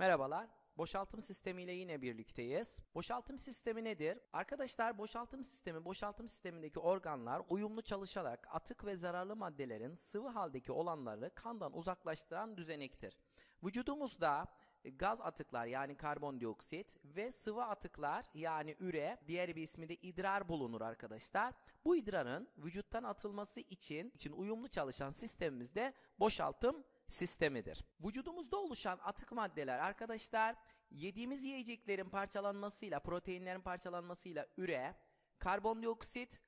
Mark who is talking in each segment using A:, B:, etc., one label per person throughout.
A: Merhabalar. Boşaltım sistemi ile yine birlikteyiz. Boşaltım sistemi nedir? Arkadaşlar boşaltım sistemi, boşaltım sistemindeki organlar uyumlu çalışarak atık ve zararlı maddelerin sıvı haldeki olanları kandan uzaklaştıran düzenektir. Vücudumuzda gaz atıklar yani karbondioksit ve sıvı atıklar yani üre diğer bir ismi de idrar bulunur arkadaşlar. Bu idrarın vücuttan atılması için için uyumlu çalışan sistemimizde boşaltım sistemidir. Vücudumuzda oluşan atık maddeler arkadaşlar yediğimiz yiyeceklerin parçalanmasıyla, proteinlerin parçalanmasıyla üre, karbondioksit,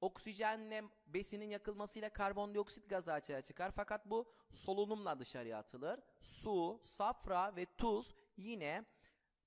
A: oksijenle besinin yakılmasıyla karbondioksit gazı açığa çıkar. Fakat bu solunumla dışarıya atılır. Su, safra ve tuz yine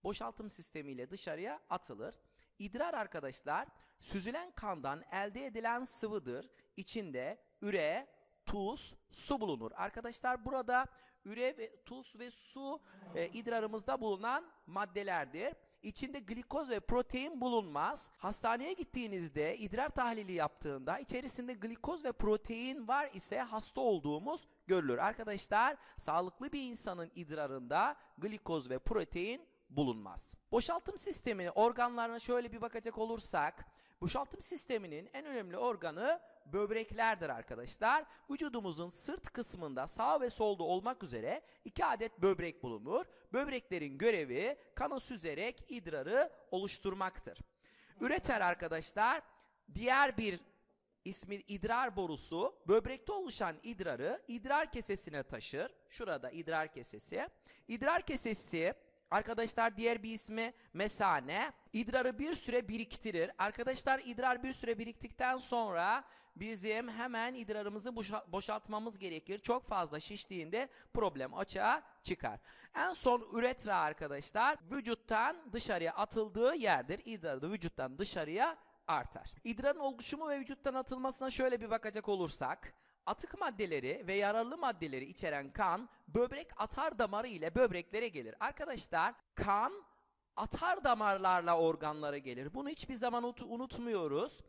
A: boşaltım sistemiyle dışarıya atılır. İdrar arkadaşlar süzülen kandan elde edilen sıvıdır. İçinde üre, tuz, su bulunur. Arkadaşlar burada üre, ve, tuz ve su e, idrarımızda bulunan maddelerdir. İçinde glikoz ve protein bulunmaz. Hastaneye gittiğinizde idrar tahlili yaptığında içerisinde glikoz ve protein var ise hasta olduğumuz görülür. Arkadaşlar sağlıklı bir insanın idrarında glikoz ve protein bulunmaz. Boşaltım sistemi organlarına şöyle bir bakacak olursak, boşaltım sisteminin en önemli organı böbreklerdir arkadaşlar. Vücudumuzun sırt kısmında sağ ve solda olmak üzere iki adet böbrek bulunur. Böbreklerin görevi kanı süzerek idrarı oluşturmaktır. Üreter arkadaşlar diğer bir ismi idrar borusu böbrekte oluşan idrarı idrar kesesine taşır. Şurada idrar kesesi. İdrar kesesi arkadaşlar diğer bir ismi mesane idrarı bir süre biriktirir. Arkadaşlar idrar bir süre biriktikten sonra bizim hemen idrarımızı boşaltmamız gerekir. Çok fazla şiştiğinde problem açığa çıkar. En son üretra arkadaşlar vücuttan dışarıya atıldığı yerdir. İdrarı da vücuttan dışarıya artar. İdrarın oluşumu ve vücuttan atılmasına şöyle bir bakacak olursak Atık maddeleri ve yararlı maddeleri içeren kan böbrek atar damarı ile böbreklere gelir. Arkadaşlar kan atar damarlarla organlara gelir. Bunu hiçbir zaman unutmuyoruz.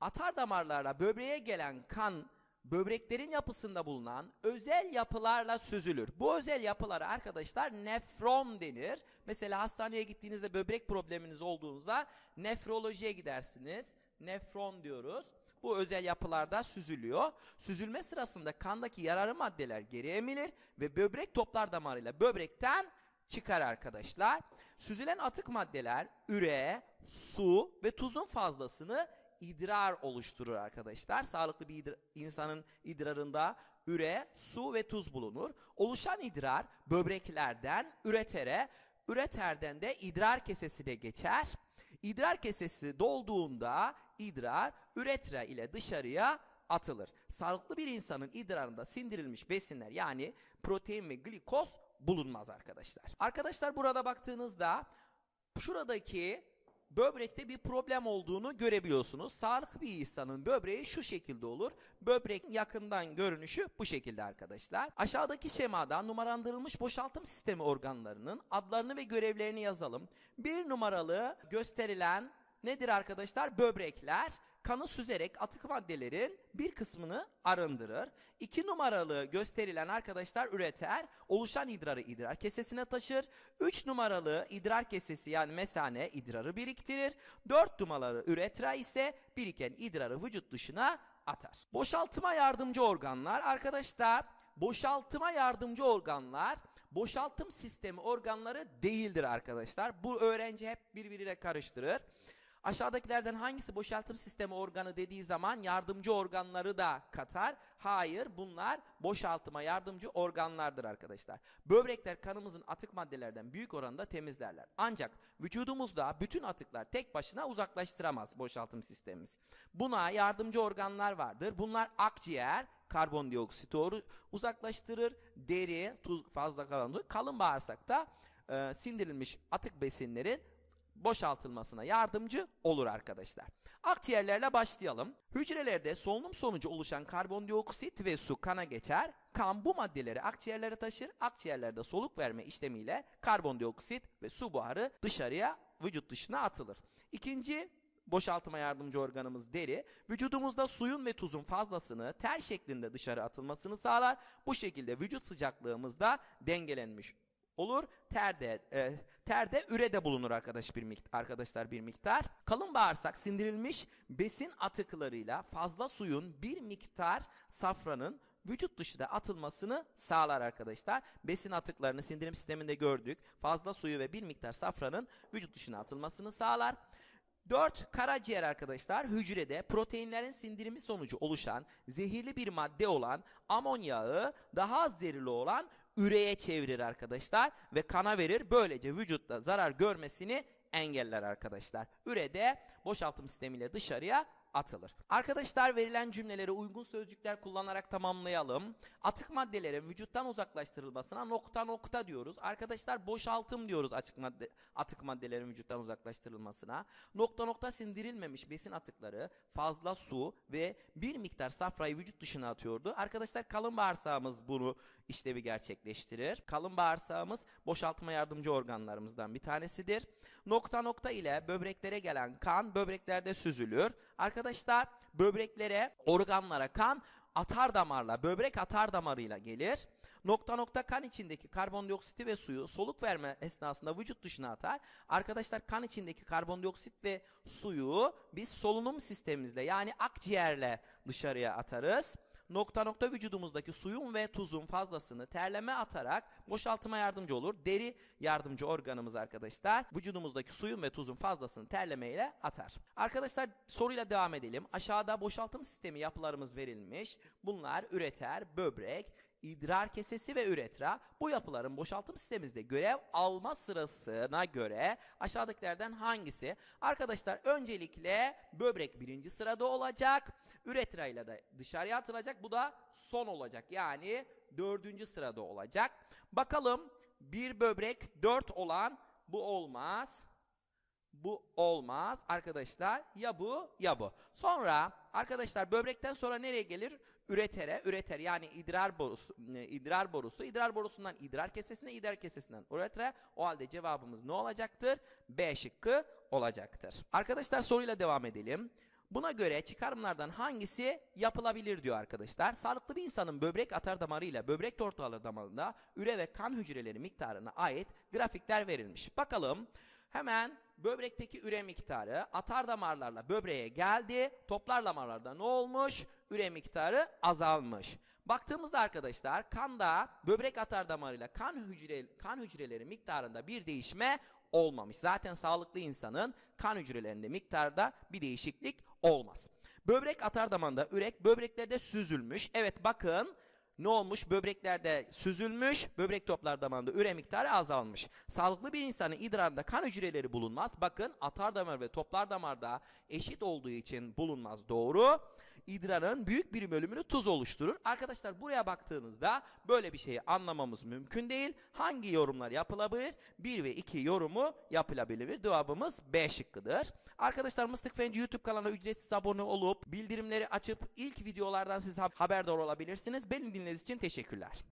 A: Atar damarlarla böbreğe gelen kan böbreklerin yapısında bulunan özel yapılarla süzülür. Bu özel yapılara arkadaşlar nefron denir. Mesela hastaneye gittiğinizde böbrek probleminiz olduğunuzda nefrolojiye gidersiniz. Nefron diyoruz. Bu özel yapılarda süzülüyor. Süzülme sırasında kandaki yararlı maddeler geri emilir ve böbrek toplar damarıyla böbrekten çıkar arkadaşlar. Süzülen atık maddeler üre, su ve tuzun fazlasını idrar oluşturur arkadaşlar. Sağlıklı bir idra insanın idrarında üre, su ve tuz bulunur. Oluşan idrar böbreklerden üretere, üreterden de idrar kesesine geçer. İdrar kesesi dolduğunda idrar üretra ile dışarıya atılır. Sağlıklı bir insanın idrarında sindirilmiş besinler yani protein ve glikoz bulunmaz arkadaşlar. Arkadaşlar burada baktığınızda şuradaki böbrekte bir problem olduğunu görebiliyorsunuz. Sağlıklı bir insanın böbreği şu şekilde olur. Böbrek yakından görünüşü bu şekilde arkadaşlar. Aşağıdaki şemada numaralandırılmış boşaltım sistemi organlarının adlarını ve görevlerini yazalım. Bir numaralı gösterilen nedir arkadaşlar? Böbrekler kanı süzerek atık maddelerin bir kısmını arındırır. İki numaralı gösterilen arkadaşlar üreter, oluşan idrarı idrar kesesine taşır. Üç numaralı idrar kesesi yani mesane idrarı biriktirir. Dört numaralı üretra ise biriken idrarı vücut dışına atar. Boşaltıma yardımcı organlar arkadaşlar boşaltıma yardımcı organlar boşaltım sistemi organları değildir arkadaşlar. Bu öğrenci hep birbiriyle karıştırır. Aşağıdakilerden hangisi boşaltım sistemi organı dediği zaman yardımcı organları da katar? Hayır bunlar boşaltıma yardımcı organlardır arkadaşlar. Böbrekler kanımızın atık maddelerden büyük oranda temizlerler. Ancak vücudumuzda bütün atıklar tek başına uzaklaştıramaz boşaltım sistemimiz. Buna yardımcı organlar vardır. Bunlar akciğer, karbondioksit uzaklaştırır. Deri, tuz fazla kalan kalın bağırsakta e, sindirilmiş atık besinlerin boşaltılmasına yardımcı olur arkadaşlar. Akciğerlerle başlayalım. Hücrelerde solunum sonucu oluşan karbondioksit ve su kana geçer. Kan bu maddeleri akciğerlere taşır. Akciğerlerde soluk verme işlemiyle karbondioksit ve su buharı dışarıya vücut dışına atılır. İkinci boşaltıma yardımcı organımız deri, vücudumuzda suyun ve tuzun fazlasını ter şeklinde dışarı atılmasını sağlar. Bu şekilde vücut sıcaklığımız da dengelenmiş olur. Terde e, terde ürede bulunur arkadaş bir miktar, arkadaşlar bir miktar. Kalın bağırsak sindirilmiş besin atıklarıyla fazla suyun bir miktar safranın vücut dışına atılmasını sağlar arkadaşlar. Besin atıklarını sindirim sisteminde gördük. Fazla suyu ve bir miktar safranın vücut dışına atılmasını sağlar. 4. Karaciğer arkadaşlar hücrede proteinlerin sindirimi sonucu oluşan zehirli bir madde olan amonyağı daha az zehirli olan üreye çevirir arkadaşlar ve kana verir. Böylece vücutta zarar görmesini engeller arkadaşlar. Ürede boşaltım sistemiyle dışarıya atılır. Arkadaşlar verilen cümlelere uygun sözcükler kullanarak tamamlayalım. Atık maddelerin vücuttan uzaklaştırılmasına nokta nokta diyoruz. Arkadaşlar boşaltım diyoruz açık madde, atık maddelerin vücuttan uzaklaştırılmasına. Nokta nokta sindirilmemiş besin atıkları fazla su ve bir miktar safrayı vücut dışına atıyordu. Arkadaşlar kalın bağırsağımız bunu işlevi gerçekleştirir. Kalın bağırsağımız boşaltma yardımcı organlarımızdan bir tanesidir. Nokta nokta ile böbreklere gelen kan böbreklerde süzülür. Arkadaşlar arkadaşlar böbreklere, organlara kan atar damarla, böbrek atar damarıyla gelir. Nokta nokta kan içindeki karbondioksiti ve suyu soluk verme esnasında vücut dışına atar. Arkadaşlar kan içindeki karbondioksit ve suyu biz solunum sistemimizle yani akciğerle dışarıya atarız nokta nokta vücudumuzdaki suyun ve tuzun fazlasını terleme atarak boşaltıma yardımcı olur. Deri yardımcı organımız arkadaşlar vücudumuzdaki suyun ve tuzun fazlasını terlemeyle atar. Arkadaşlar soruyla devam edelim. Aşağıda boşaltım sistemi yapılarımız verilmiş. Bunlar üreter, böbrek, idrar kesesi ve üretra bu yapıların boşaltım sistemimizde görev alma sırasına göre aşağıdakilerden hangisi? Arkadaşlar öncelikle böbrek birinci sırada olacak. Üretra ile de dışarıya atılacak. Bu da son olacak. Yani dördüncü sırada olacak. Bakalım bir böbrek dört olan bu olmaz. Bu olmaz arkadaşlar. Ya bu ya bu. Sonra Arkadaşlar böbrekten sonra nereye gelir? Üretere, üreter yani idrar borusu, idrar borusu, idrar borusundan idrar kesesine, idrar kesesinden üretere. O halde cevabımız ne olacaktır? B şıkkı olacaktır. Arkadaşlar soruyla devam edelim. Buna göre çıkarımlardan hangisi yapılabilir diyor arkadaşlar. Sağlıklı bir insanın böbrek atar damarıyla böbrek tortu alır damarında üre ve kan hücreleri miktarına ait grafikler verilmiş. Bakalım Hemen böbrekteki üre miktarı atar damarlarla böbreğe geldi. Toplar damarlarda ne olmuş? Üre miktarı azalmış. Baktığımızda arkadaşlar kanda böbrek atar damarıyla kan, hücre, kan hücreleri miktarında bir değişme olmamış. Zaten sağlıklı insanın kan hücrelerinde miktarda bir değişiklik olmaz. Böbrek atar damarında ürek böbreklerde süzülmüş. Evet bakın ne olmuş? Böbreklerde süzülmüş, böbrek toplar damarında üre miktarı azalmış. Sağlıklı bir insanın idrarında kan hücreleri bulunmaz. Bakın atar damar ve toplar damarda eşit olduğu için bulunmaz. Doğru. İdranın büyük bir bölümünü tuz oluşturur. Arkadaşlar buraya baktığınızda böyle bir şeyi anlamamız mümkün değil. Hangi yorumlar yapılabilir? 1 ve 2 yorumu yapılabilir. Cevabımız B şıkkıdır. Arkadaşlar Mıstık Fenci YouTube kanalına ücretsiz abone olup bildirimleri açıp ilk videolardan siz haberdar olabilirsiniz. Beni dinlediğiniz için teşekkürler.